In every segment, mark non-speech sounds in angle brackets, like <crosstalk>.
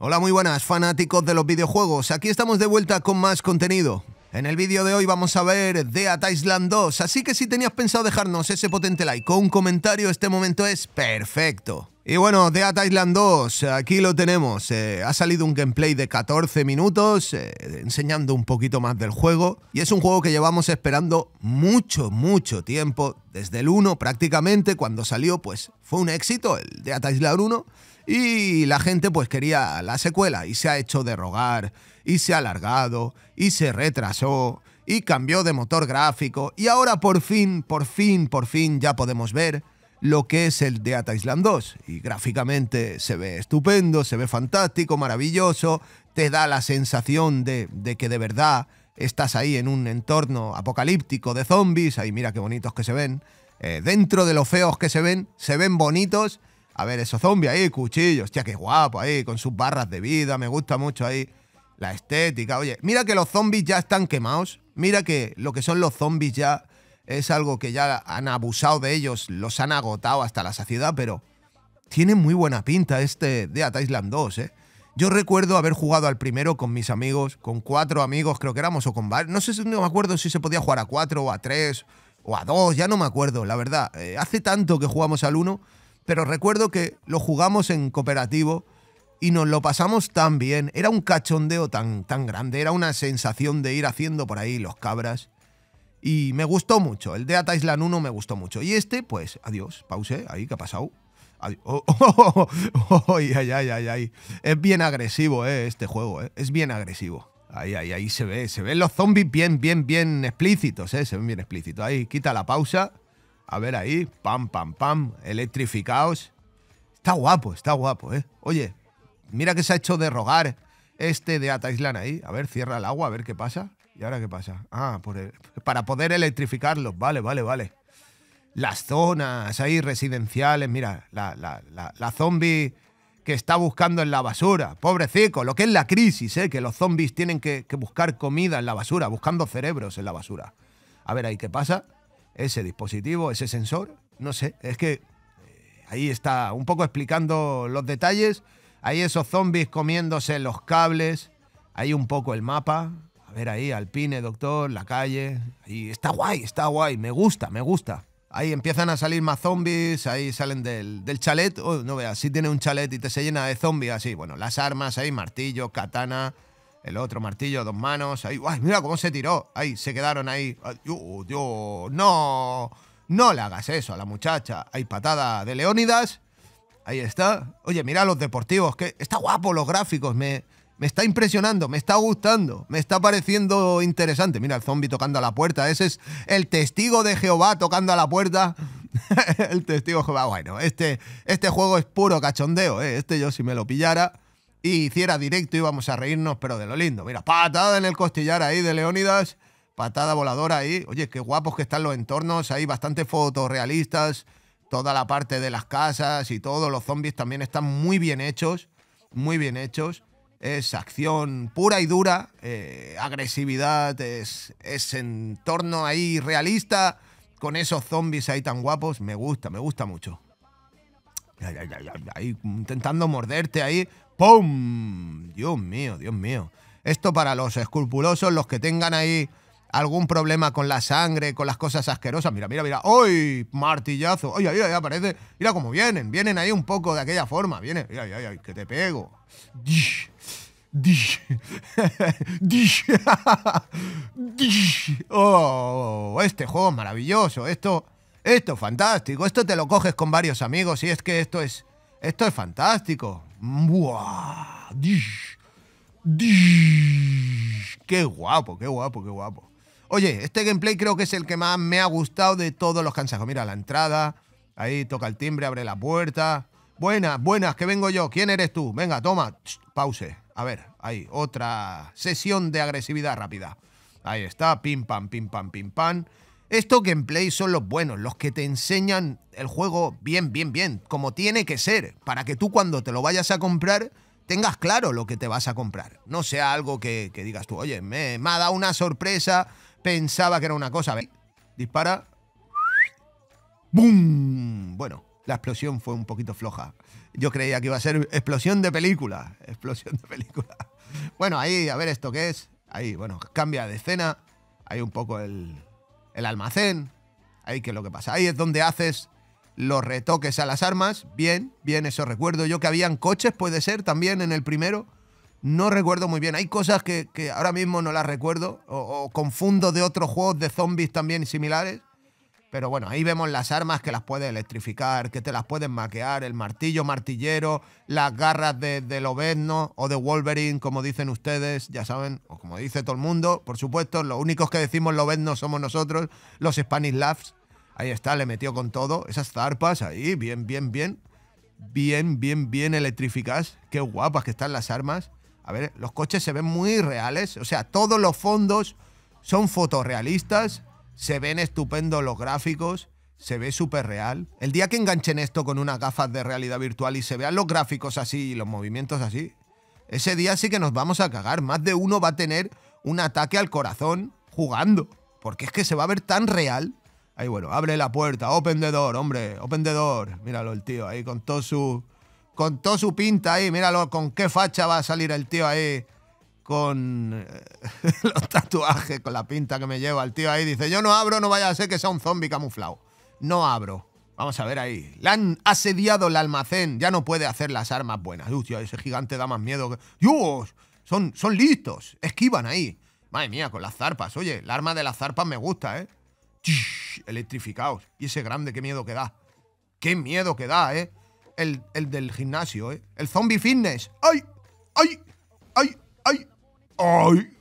Hola muy buenas fanáticos de los videojuegos, aquí estamos de vuelta con más contenido. En el vídeo de hoy vamos a ver Dead Island 2, así que si tenías pensado dejarnos ese potente like o un comentario, este momento es perfecto. Y bueno, Dead Island 2, aquí lo tenemos. Eh, ha salido un gameplay de 14 minutos, eh, enseñando un poquito más del juego. Y es un juego que llevamos esperando mucho, mucho tiempo. Desde el 1 prácticamente, cuando salió, pues fue un éxito, el Dead Island 1. Y la gente pues quería la secuela y se ha hecho de y se ha alargado, y se retrasó, y cambió de motor gráfico. Y ahora por fin, por fin, por fin ya podemos ver lo que es el Deata Island 2. Y gráficamente se ve estupendo, se ve fantástico, maravilloso, te da la sensación de, que de verdad estás ahí en un entorno apocalíptico de zombies, ahí mira qué bonitos que se ven. Eh, dentro de los feos que se ven, se ven bonitos. A ver, esos zombies ahí, cuchillos, hostia, qué guapo ahí, con sus barras de vida, me gusta mucho ahí la estética. Oye, mira que los zombies ya están quemados, mira que lo que son los zombies ya es algo que ya han abusado de ellos, los han agotado hasta la saciedad, pero tiene muy buena pinta este de Island 2, ¿eh? Yo recuerdo haber jugado al primero con mis amigos, con cuatro amigos creo que éramos, o con varios. No sé, no me acuerdo si se podía jugar a cuatro o a tres o a dos, ya no me acuerdo, la verdad. Eh, hace tanto que jugamos al uno, pero recuerdo que lo jugamos en cooperativo y nos lo pasamos tan bien. Era un cachondeo tan, tan grande, era una sensación de ir haciendo por ahí los cabras. Y me gustó mucho. El de Island 1 me gustó mucho. Y este, pues, adiós. Pause. Ahí, ¿qué ha pasado? <laughs> Oh, oh, oh, ay ay, ay, ay, es bien agresivo, eh, este juego, eh. Es bien agresivo. Ahí, ahí, ahí se ve. Se ven los zombies bien, bien, bien explícitos, eh. Se ven bien explícitos. Ahí, quita la pausa. A ver ahí. Pam, pam, pam. Electrificados. Está guapo, está guapo, eh. Oye, mira que se ha hecho de rogar este de Ataislan ahí. A ver, cierra el agua, a ver qué pasa. ¿Y ahora qué pasa? Ah, para poder electrificarlos. Vale, vale, vale. Las zonas ahí residenciales. Mira, la, la, zombie que está buscando en la basura. Pobrecico, lo que es la crisis, ¿eh? que los zombies tienen que, buscar comida en la basura, buscando cerebros en la basura. A ver ahí qué pasa. Ese dispositivo, ese sensor, no sé, es que eh, ahí está un poco explicando los detalles. Ahí esos zombies comiéndose los cables. Ahí un poco el mapa. A ver ahí, Alpine, doctor, la calle. Y está guay, está guay, me gusta, me gusta. Ahí empiezan a salir más zombies, ahí salen del, chalet. Oh, no veas, si tiene un chalet y te se llena de zombies así. Bueno, las armas ahí, martillo, katana, el otro martillo, dos manos. Ahí, guay, mira cómo se tiró. Ahí, se quedaron ahí. Dios, no, no le hagas eso a la muchacha. Ahí, patada de Leónidas. Ahí está. Oye, mira los deportivos, que está guapo los gráficos. Me, me está impresionando, me está gustando, me está pareciendo interesante. Mira el zombie tocando a la puerta. Ese es el testigo de Jehová tocando a la puerta. <laughs> el testigo de Jehová. Bueno, este, este juego es puro cachondeo. ¿eh? Este yo si me lo pillara y hiciera directo íbamos a reírnos, pero de lo lindo. Mira, patada en el costillar ahí de Leónidas. Patada voladora ahí. Oye, qué guapos que están los entornos hay bastante realistas, Toda la parte de las casas y todo. Los zombies también están muy bien hechos. Muy bien hechos es acción pura y dura, eh, agresividad, es, es entorno ahí realista, con esos zombies ahí tan guapos, me gusta, me gusta mucho. Ahí intentando morderte ahí, ¡pum! Dios mío, Dios mío. Esto para los escrupulosos, los que tengan ahí algún problema con la sangre, con las cosas asquerosas. Mira, mira, mira. ¡Ay! Martillazo. ¡Ay, ay, ay! Aparece. Mira cómo vienen. Vienen ahí un poco de aquella forma. Vienen. ¡Ay, ay, ay! Que te pego. Dish. <laughs> Dish. Dish. Oh, este juego es maravilloso. Esto, esto es fantástico. Esto te lo coges con varios amigos y es que esto es, esto es fantástico. Buah. Dish. Qué guapo, qué guapo, qué guapo. Oye, este gameplay creo que es el que más me ha gustado de todos los cansejos. Mira, la entrada. Ahí toca el timbre, abre la puerta. Buenas, buenas, que vengo yo. ¿Quién eres tú? Venga, toma. Pause. A ver, ahí, otra sesión de agresividad rápida. Ahí está, pim pam, pim pam, pim pam. Esto gameplay son los buenos, los que te enseñan el juego bien, bien, bien, como tiene que ser, para que tú cuando te lo vayas a comprar tengas claro lo que te vas a comprar. No sea algo que, digas tú, oye, me, ha dado una sorpresa, pensaba que era una cosa. Dispara. ¡Bum! Bueno, la explosión fue un poquito floja. Yo creía que iba a ser explosión de película, <laughs> explosión de película. Bueno, ahí, a ver esto qué es. Ahí, bueno, cambia de escena. Hay un poco el, el almacén. Ahí que es lo que pasa. Ahí es donde haces los retoques a las armas. Bien, bien, eso recuerdo yo que habían coches, puede ser, también en el primero. No recuerdo muy bien. Hay cosas que, ahora mismo no las recuerdo o, o, confundo de otros juegos de zombies también similares. Pero bueno, ahí vemos las armas que las puede electrificar, que te las pueden maquear, el martillo martillero, las garras de, de o de Wolverine, como dicen ustedes, ya saben, o como dice todo el mundo. Por supuesto, los únicos que decimos Lobezno somos nosotros, los Spanish Laughs, Ahí está, le metió con todo. Esas zarpas ahí, bien, bien, bien. Bien, bien, bien electrificadas. Qué guapas que están las armas. A ver, los coches se ven muy reales. O sea, todos los fondos son fotorrealistas se ven estupendos los gráficos, se ve súper real. El día que enganchen esto con unas gafas de realidad virtual y se vean los gráficos así y los movimientos así, ese día sí que nos vamos a cagar. Más de uno va a tener un ataque al corazón jugando. Porque es que se va a ver tan real. Ahí bueno, abre la puerta, open the door, hombre, open the door. Míralo el tío ahí con todo su... Con todo su pinta ahí, míralo, con qué facha va a salir el tío ahí con eh, <laughs> los tatuajes, con la pinta que me lleva el tío ahí, dice, yo no abro, no vaya a ser que sea un zombie camuflado. No abro. Vamos a ver ahí. Le han asediado el almacén. Ya no puede hacer las armas buenas. Uy, tío, ese gigante da más miedo que... ¡Dios! Son, son listos. Esquivan ahí. Madre mía, con las zarpas. Oye, el arma de las zarpas me gusta, ¿eh? Electrificados. Y ese grande, qué miedo que da. Qué miedo que da, ¿eh? El, el del gimnasio, ¿eh? El zombie fitness. ¡Ay! ¡Ay! ¡Ay! ¡Ay! ¡Ay!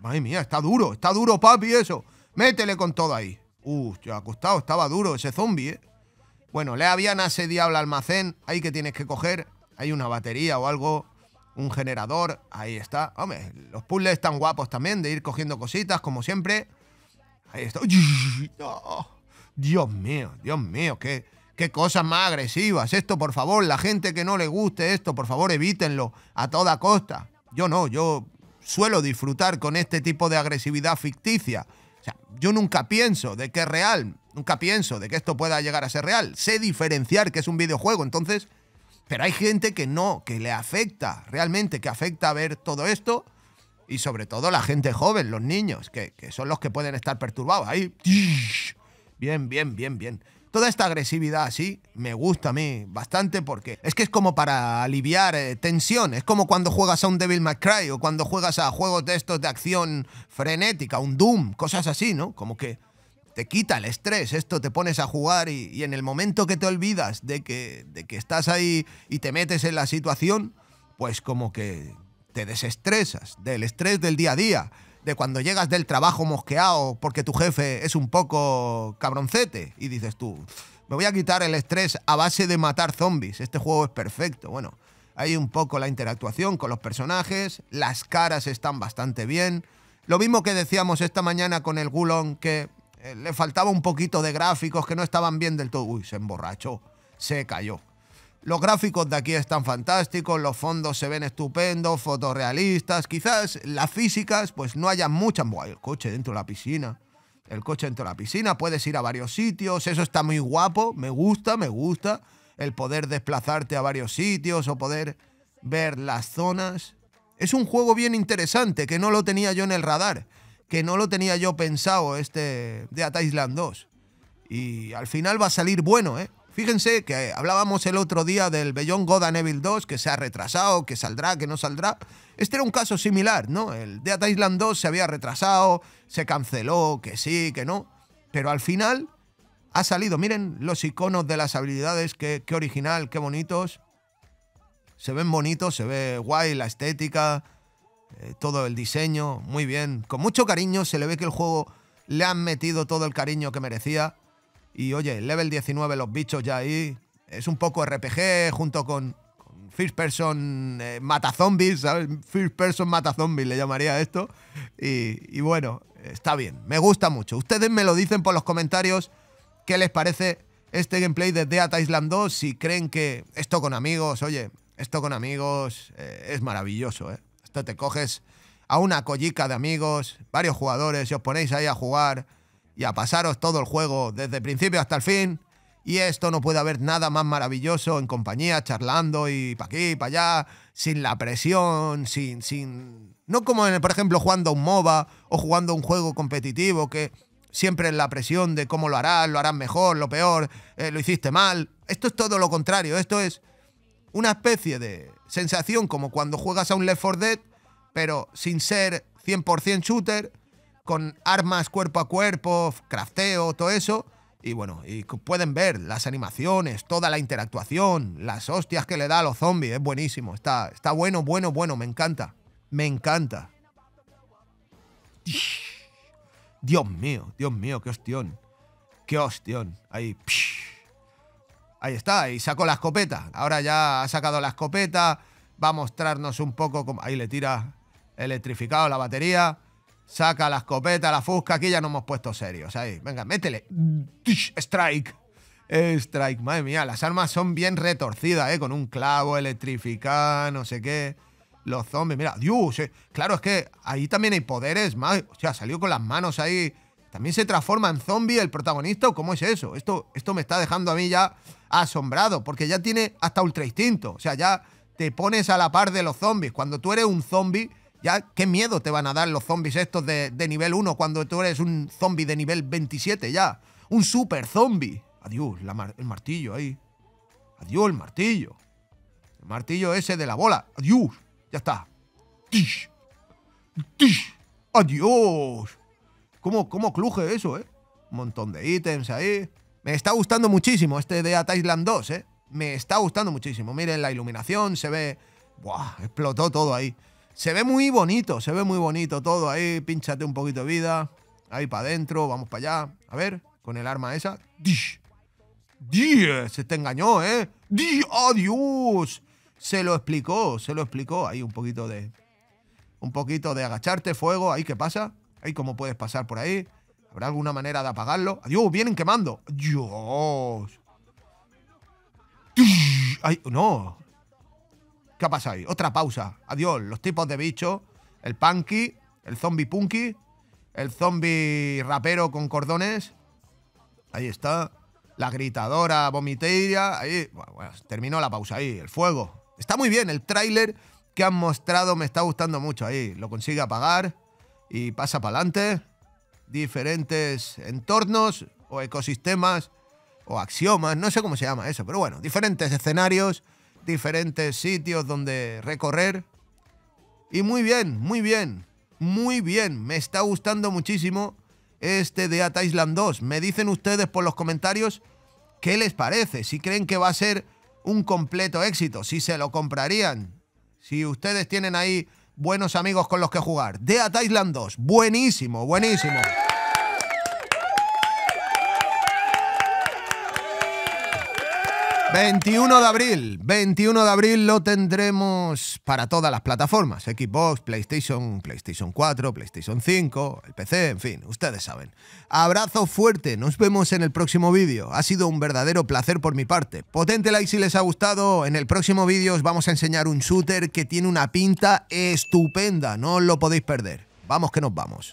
Madre mía, está duro, está duro, papi, eso. Métele con todo ahí. Uf, ha costado. estaba duro ese zombie, ¿eh? Bueno, le habían asediado al almacén. Ahí que tienes que coger. Hay una batería o algo. Un generador. Ahí está. Hombre, los puzzles están guapos también de ir cogiendo cositas, como siempre. Ahí está. ¡Oh! Dios mío, Dios mío, qué, qué cosas más agresivas. Esto, por favor, la gente que no le guste esto, por favor, evítenlo a toda costa. Yo no, yo suelo disfrutar con este tipo de agresividad ficticia. O sea, yo nunca pienso de que es real, nunca pienso de que esto pueda llegar a ser real. Sé diferenciar que es un videojuego, entonces... Pero hay gente que no, que le afecta, realmente, que afecta a ver todo esto. Y sobre todo la gente joven, los niños, que, que son los que pueden estar perturbados. Ahí, Bien, bien, bien, bien. Toda esta agresividad así me gusta a mí bastante porque es que es como para aliviar tensiones eh, tensión. Es como cuando juegas a un Devil May Cry o cuando juegas a juegos de estos de acción frenética, un Doom, cosas así, ¿no? Como que te quita el estrés, esto te pones a jugar y, en el momento que te olvidas de que, de que estás ahí y te metes en la situación, pues como que te desestresas del estrés del día a día de cuando llegas del trabajo mosqueado porque tu jefe es un poco cabroncete y dices tú, me voy a quitar el estrés a base de matar zombies, este juego es perfecto. Bueno, hay un poco la interactuación con los personajes, las caras están bastante bien. Lo mismo que decíamos esta mañana con el Gulon, que eh, le faltaba un poquito de gráficos que no estaban bien del todo. Uy, se emborrachó, se cayó. Los gráficos de aquí están fantásticos, los fondos se ven estupendos, fotorrealistas. Quizás las físicas, pues no hayan muchas. Buah, el coche dentro de la piscina. El coche dentro de la piscina, puedes ir a varios sitios. Eso está muy guapo, me gusta, me gusta. El poder desplazarte a varios sitios o poder ver las zonas. Es un juego bien interesante que no lo tenía yo en el radar, que no lo tenía yo pensado este de Island 2. Y al final va a salir bueno, ¿eh? Fíjense que hablábamos el otro día del Bellón Goda Evil 2, que se ha retrasado, que saldrá, que no saldrá. Este era un caso similar, ¿no? El Dead Island 2 se había retrasado, se canceló, que sí, que no. Pero al final ha salido. Miren los iconos de las habilidades, qué, original, qué bonitos. Se ven bonitos, se ve guay la estética, eh, todo el diseño, muy bien. Con mucho cariño se le ve que el juego le han metido todo el cariño que merecía. Y oye, level 19, los bichos ya ahí. Es un poco RPG junto con, First Person eh, Mata Zombies, ¿sabes? First Person Mata Zombies le llamaría esto. Y, bueno, está bien, me gusta mucho. Ustedes me lo dicen por los comentarios qué les parece este gameplay de Dead Island 2. Si creen que esto con amigos, oye, esto con amigos eh, es maravilloso, ¿eh? Esto te coges a una collica de amigos, varios jugadores, y os ponéis ahí a jugar y a pasaros todo el juego desde principio hasta el fin. Y esto no puede haber nada más maravilloso en compañía, charlando y pa' aquí, pa' allá, sin la presión, sin. sin... No como, por ejemplo, jugando a un MOBA o jugando a un juego competitivo que siempre es la presión de cómo lo harás, lo harás mejor, lo peor, eh, lo hiciste mal. Esto es todo lo contrario, esto es una especie de sensación como cuando juegas a un Left 4 Dead, pero sin ser 100% shooter, con armas cuerpo a cuerpo, crafteo, todo eso. Y bueno, y pueden ver las animaciones, toda la interactuación, las hostias que le da a los zombies. Es buenísimo, está, está bueno, bueno, bueno, me encanta. Me encanta. Dios mío, Dios mío, qué hostión. Qué hostión. Ahí. Ahí está, y sacó la escopeta. Ahora ya ha sacado la escopeta. Va a mostrarnos un poco cómo... Ahí le tira electrificado la batería. Saca la escopeta, la fusca, aquí ya no hemos puesto serios. Ahí, venga, métele. Strike. Strike, madre mía, las armas son bien retorcidas, ¿eh? Con un clavo electrificado, no sé qué. Los zombies, mira, Dios, eh. claro, es que ahí también hay poderes, O sea, salió con las manos ahí. ¿También se transforma en zombie el protagonista? ¿Cómo es eso? Esto, esto me está dejando a mí ya asombrado, porque ya tiene hasta ultra instinto. O sea, ya te pones a la par de los zombies. Cuando tú eres un zombie, ya, qué miedo te van a dar los zombies estos de, nivel 1 cuando tú eres un zombie de nivel 27 ya. Un super zombie. Adiós, el martillo ahí. Adiós, el martillo. El martillo ese de la bola. Adiós. Ya está. ¡Tish! ¡Tish! ¡Adiós! ¿Cómo, cómo cruje eso, eh? Un montón de ítems ahí. Me está gustando muchísimo este de Thailand 2, eh. Me está gustando muchísimo. Miren la iluminación, se ve... ¡Buah! Explotó todo ahí. Se ve muy bonito, se ve muy bonito todo. Ahí, Pínchate un poquito de vida. Ahí para adentro, vamos para allá. A ver, con el arma esa. ¡Dish! Se te engañó, ¿eh? ¡Dish! ¡Adiós! ¡Oh, se lo explicó, se lo explicó. Ahí un poquito de... Un poquito de agacharte, fuego. Ahí, ¿qué pasa? Ahí, ¿cómo puedes pasar por ahí? ¿Habrá alguna manera de apagarlo? ¡Adiós! ¡Vienen quemando! ¡Dios! ¡Dish! ¡Ay! ¡No! ¿Qué pasa ahí? Otra pausa. Adiós. Los tipos de bicho. El punky. El zombie punky. El zombie rapero con cordones. Ahí está. La gritadora vomiteria. Ahí. Bueno, terminó la pausa ahí. El fuego. Está muy bien. El tráiler que han mostrado me está gustando mucho ahí. Lo consigue apagar. Y pasa para adelante. Diferentes entornos o ecosistemas o axiomas. No sé cómo se llama eso. Pero bueno, diferentes escenarios diferentes sitios donde recorrer. Y muy bien, muy bien, muy bien. Me está gustando muchísimo este de Ata Island 2. Me dicen ustedes por los comentarios qué les parece, si creen que va a ser un completo éxito, si se lo comprarían, si ustedes tienen ahí buenos amigos con los que jugar. de Island 2, buenísimo, buenísimo. 21 de abril, 21 de abril lo tendremos para todas las plataformas, Xbox, PlayStation, PlayStation 4, PlayStation 5, el PC, en fin, ustedes saben. Abrazo fuerte, nos vemos en el próximo vídeo, ha sido un verdadero placer por mi parte. Potente like si les ha gustado, en el próximo vídeo os vamos a enseñar un shooter que tiene una pinta estupenda, no os lo podéis perder. Vamos que nos vamos.